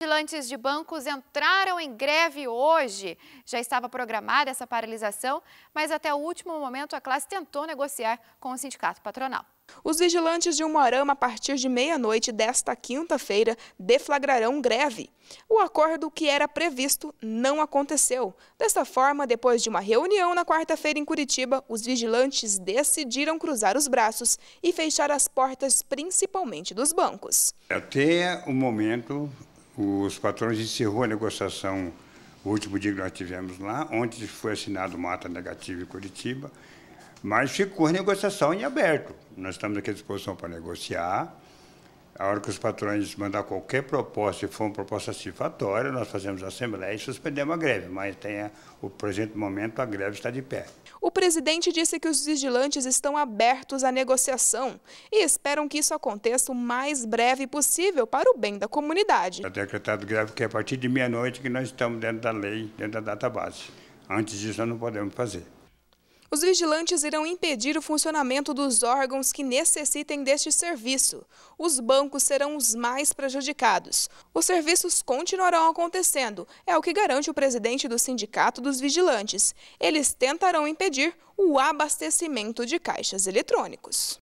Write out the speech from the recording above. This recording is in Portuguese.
Vigilantes de bancos entraram em greve hoje. Já estava programada essa paralisação, mas até o último momento a classe tentou negociar com o sindicato patronal. Os vigilantes de Umuarama, a partir de meia-noite desta quinta-feira, deflagrarão greve. O acordo que era previsto não aconteceu. Dessa forma, depois de uma reunião na quarta-feira em Curitiba, os vigilantes decidiram cruzar os braços e fechar as portas, principalmente dos bancos. Até o momento, os patrões encerrou a negociação o último dia que nós tivemos lá, onde foi assinado o mata negativo em Curitiba, mas ficou a negociação em aberto. Nós estamos aqui à disposição para negociar, a hora que os patrões mandar qualquer proposta, se for uma proposta satisfatória, nós fazemos a assembleia e suspendemos a greve, mas tenha o presente momento a greve está de pé. O presidente disse que os vigilantes estão abertos à negociação e esperam que isso aconteça o mais breve possível para o bem da comunidade. Está decretado greve que é a partir de meia-noite que nós estamos dentro da lei, dentro da data base. Antes disso nós não podemos fazer. Os vigilantes irão impedir o funcionamento dos órgãos que necessitem deste serviço. Os bancos serão os mais prejudicados. Os serviços continuarão acontecendo, é o que garante o presidente do Sindicato dos Vigilantes. Eles tentarão impedir o abastecimento de caixas eletrônicos.